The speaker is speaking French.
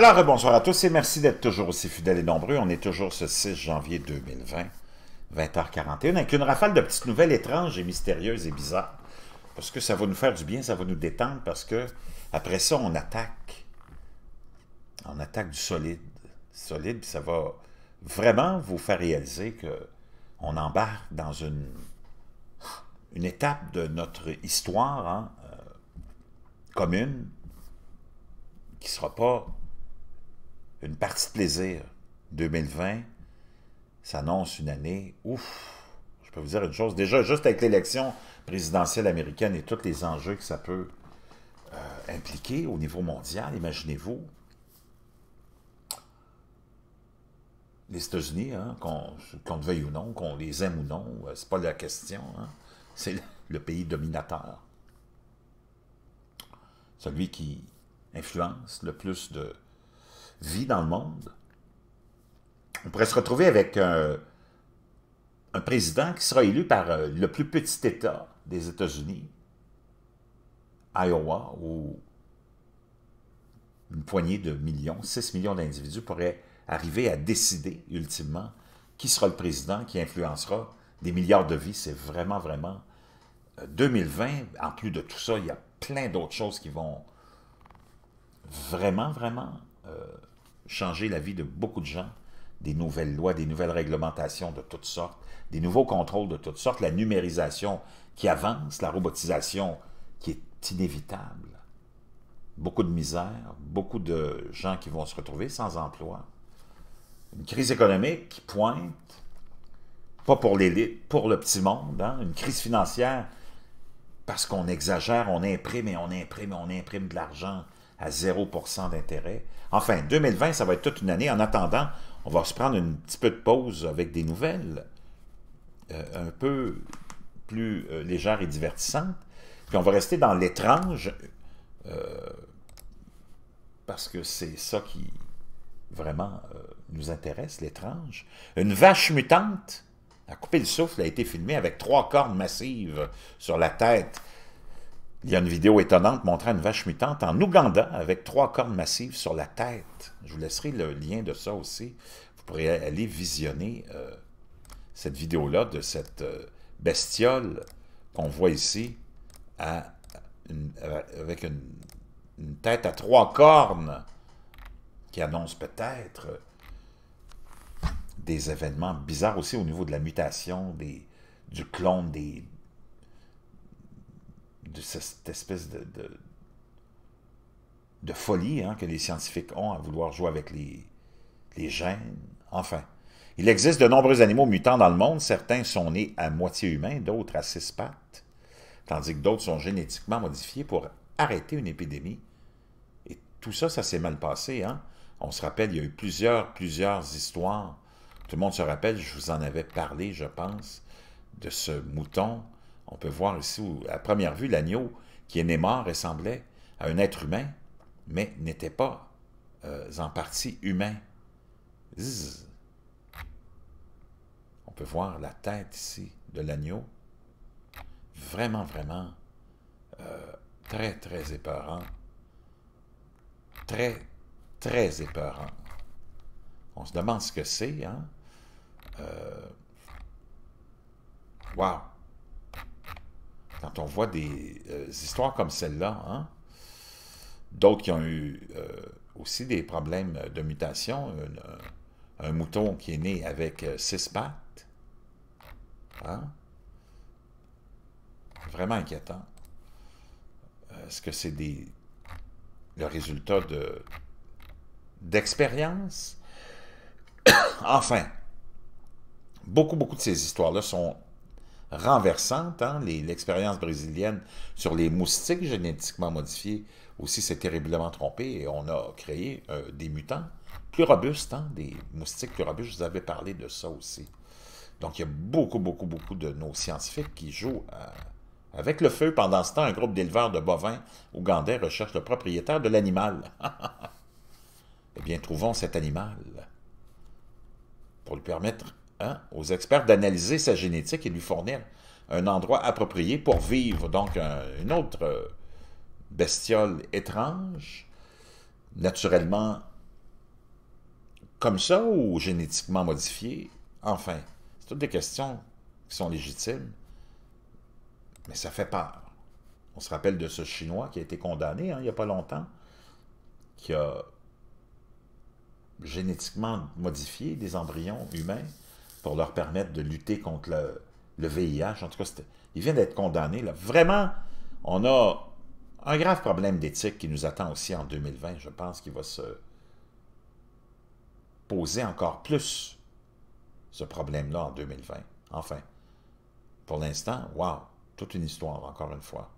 Alors, bonsoir à tous et merci d'être toujours aussi fidèles et nombreux. On est toujours ce 6 janvier 2020, 20h41, avec une rafale de petites nouvelles étranges et mystérieuses et bizarres. Parce que ça va nous faire du bien, ça va nous détendre, parce que après ça, on attaque. On attaque du solide. Solide, ça va vraiment vous faire réaliser que on embarque dans une, une étape de notre histoire hein, euh, commune qui ne sera pas une partie de plaisir. 2020 s'annonce une année, ouf, je peux vous dire une chose, déjà juste avec l'élection présidentielle américaine et tous les enjeux que ça peut euh, impliquer au niveau mondial, imaginez-vous, les États-Unis, hein, qu'on veuille ou non, qu'on les aime ou non, euh, c'est pas la question, hein. c'est le pays dominateur, celui qui influence le plus de vie dans le monde. On pourrait se retrouver avec un, président qui sera élu par euh, le plus petit État des États-Unis, Iowa, où une poignée de millions, 6 millions d'individus pourraient arriver à décider ultimement qui sera le président qui influencera des milliards de vies. C'est vraiment, vraiment... 2020, euh, en plus de tout ça, il y a plein d'autres choses qui vont vraiment, vraiment euh, changer la vie de beaucoup de gens, des nouvelles lois, des nouvelles réglementations de toutes sortes, des nouveaux contrôles de toutes sortes, la numérisation qui avance, la robotisation qui est inévitable. Beaucoup de misère, beaucoup de gens qui vont se retrouver sans emploi. Une crise économique qui pointe, pas pour l'élite, pour le petit monde, hein? une crise financière parce qu'on exagère, on imprime et on imprime et on imprime de l'argent à 0% d'intérêt. Enfin, 2020, ça va être toute une année. En attendant, on va se prendre un petit peu de pause avec des nouvelles euh, un peu plus euh, légères et divertissantes. Puis on va rester dans l'étrange, euh, parce que c'est ça qui vraiment nous intéresse, l'étrange. Une vache mutante à couper le souffle a été filmée avec trois cornes massives sur la tête il y a une vidéo étonnante montrant une vache mutante en Ouganda avec trois cornes massives sur la tête. Je vous laisserai le lien de ça aussi. Vous pourrez aller visionner euh, cette vidéo-là de cette euh, bestiole qu'on voit ici euh, avec une, tête à trois cornes qui annonce peut-être des événements bizarres aussi au niveau de la mutation du clone des, cette espèce de, de, folie hein, que les scientifiques ont à vouloir jouer avec les, les gènes. Enfin, il existe de nombreux animaux mutants dans le monde. Certains sont nés à moitié humains, d'autres à six pattes, tandis que d'autres sont génétiquement modifiés pour arrêter une épidémie. Et tout ça, ça s'est mal passé. Hein. On se rappelle, il y a eu plusieurs, plusieurs histoires. Tout le monde se rappelle, je vous en avais parlé, je pense, de ce mouton on peut voir ici à première vue, l'agneau qui est né mort ressemblait à un être humain, mais n'était pas euh, en partie humain. On peut voir la tête ici de l'agneau. Vraiment, vraiment euh, très, très épeurant. Très, très épeurant. On se demande ce que c'est, hein? Euh, wow! quand on voit des euh, histoires comme celle-là, hein, d'autres qui ont eu euh, aussi des problèmes de mutation, un, mouton qui est né avec euh, six pattes, hein, vraiment inquiétant. Est-ce que c'est des le résultat de enfin, beaucoup, beaucoup de ces histoires-là sont renversante. Hein? L'expérience brésilienne sur les moustiques génétiquement modifiés aussi s'est terriblement trompée et on a créé euh, des mutants plus robustes, hein, des moustiques plus robustes. Je vous avais parlé de ça aussi. Donc, il y a beaucoup, beaucoup, beaucoup de nos scientifiques qui jouent euh, avec le feu. Pendant ce temps, un groupe d'éleveurs de bovins ougandais recherche le propriétaire de l'animal. eh bien, trouvons cet animal pour lui permettre Hein, aux experts d'analyser sa génétique et lui fournir un endroit approprié pour vivre. Donc, une autre euh, bestiole étrange, naturellement comme ça ou génétiquement modifiée. Enfin, c'est toutes des questions qui sont légitimes, mais ça fait peur. On se rappelle de ce Chinois qui a été condamné hein, il n'y a pas longtemps, qui a génétiquement modifié des embryons humains pour leur permettre de lutter contre le, VIH. En tout cas, il vient d'être condamné. Vraiment, on a un grave problème d'éthique qui nous attend aussi en 2020. Je pense qu'il va se poser encore plus ce problème-là en 2020. Enfin, pour l'instant, wow, toute une histoire, encore une fois.